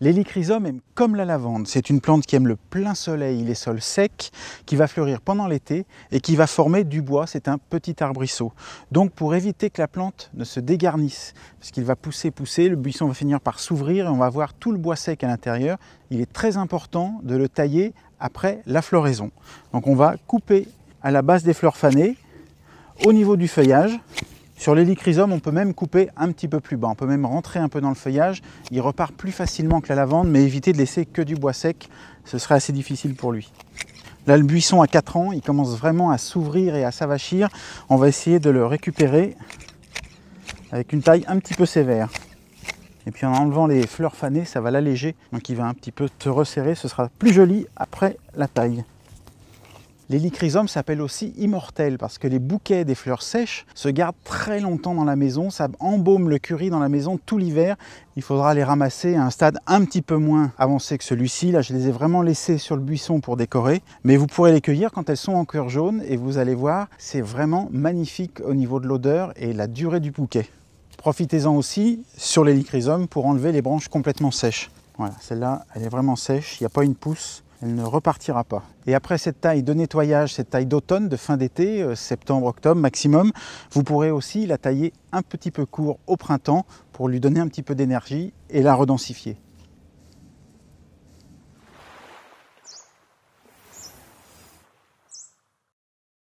L'hélichrysome aime comme la lavande, c'est une plante qui aime le plein soleil, les sols secs, qui va fleurir pendant l'été et qui va former du bois, c'est un petit arbrisseau. Donc pour éviter que la plante ne se dégarnisse, parce qu'il va pousser, pousser, le buisson va finir par s'ouvrir et on va voir tout le bois sec à l'intérieur, il est très important de le tailler après la floraison. Donc on va couper à la base des fleurs fanées, au niveau du feuillage, sur l'hélichrysome, on peut même couper un petit peu plus bas, on peut même rentrer un peu dans le feuillage, il repart plus facilement que la lavande, mais éviter de laisser que du bois sec, ce serait assez difficile pour lui. Là, le buisson a 4 ans, il commence vraiment à s'ouvrir et à s'avachir. On va essayer de le récupérer avec une taille un petit peu sévère. Et puis en enlevant les fleurs fanées, ça va l'alléger. Donc il va un petit peu te resserrer, ce sera plus joli après la taille. Les lycrisomes s'appellent aussi immortels parce que les bouquets des fleurs sèches se gardent très longtemps dans la maison, ça embaume le curry dans la maison tout l'hiver. Il faudra les ramasser à un stade un petit peu moins avancé que celui-ci. Là, je les ai vraiment laissés sur le buisson pour décorer, mais vous pourrez les cueillir quand elles sont encore jaunes et vous allez voir, c'est vraiment magnifique au niveau de l'odeur et la durée du bouquet. Profitez-en aussi sur les lycrisomes pour enlever les branches complètement sèches. Voilà, celle-là, elle est vraiment sèche, il n'y a pas une pousse elle ne repartira pas. Et après cette taille de nettoyage, cette taille d'automne, de fin d'été, euh, septembre, octobre maximum, vous pourrez aussi la tailler un petit peu court au printemps pour lui donner un petit peu d'énergie et la redensifier.